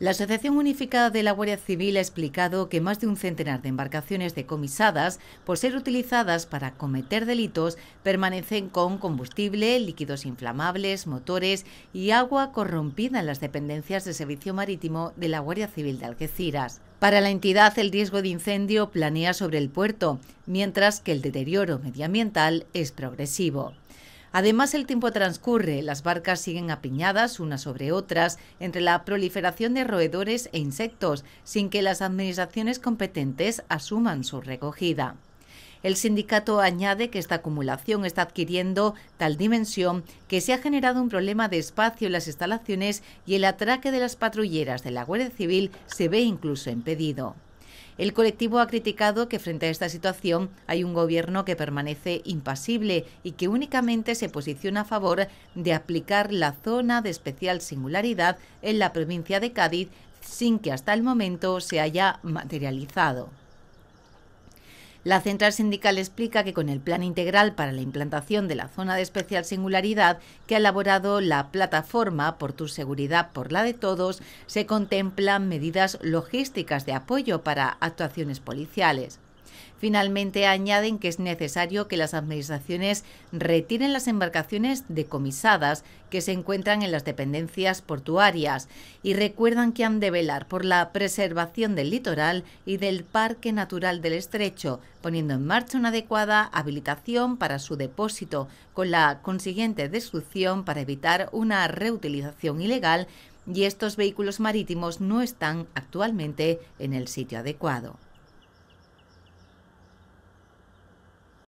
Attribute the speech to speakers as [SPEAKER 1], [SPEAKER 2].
[SPEAKER 1] La Asociación Unificada de la Guardia Civil ha explicado que más de un centenar de embarcaciones decomisadas, por ser utilizadas para cometer delitos, permanecen con combustible, líquidos inflamables, motores y agua corrompida en las dependencias de servicio marítimo de la Guardia Civil de Algeciras. Para la entidad, el riesgo de incendio planea sobre el puerto, mientras que el deterioro medioambiental es progresivo. Además, el tiempo transcurre, las barcas siguen apiñadas unas sobre otras entre la proliferación de roedores e insectos, sin que las administraciones competentes asuman su recogida. El sindicato añade que esta acumulación está adquiriendo tal dimensión que se ha generado un problema de espacio en las instalaciones y el atraque de las patrulleras de la Guardia Civil se ve incluso impedido. El colectivo ha criticado que frente a esta situación hay un gobierno que permanece impasible y que únicamente se posiciona a favor de aplicar la zona de especial singularidad en la provincia de Cádiz sin que hasta el momento se haya materializado. La central sindical explica que con el plan integral para la implantación de la zona de especial singularidad que ha elaborado la plataforma por tu seguridad por la de todos, se contemplan medidas logísticas de apoyo para actuaciones policiales. Finalmente añaden que es necesario que las administraciones retiren las embarcaciones decomisadas que se encuentran en las dependencias portuarias y recuerdan que han de velar por la preservación del litoral y del Parque Natural del Estrecho, poniendo en marcha una adecuada habilitación para su depósito, con la consiguiente destrucción para evitar una reutilización ilegal y estos vehículos marítimos no están actualmente en el sitio adecuado.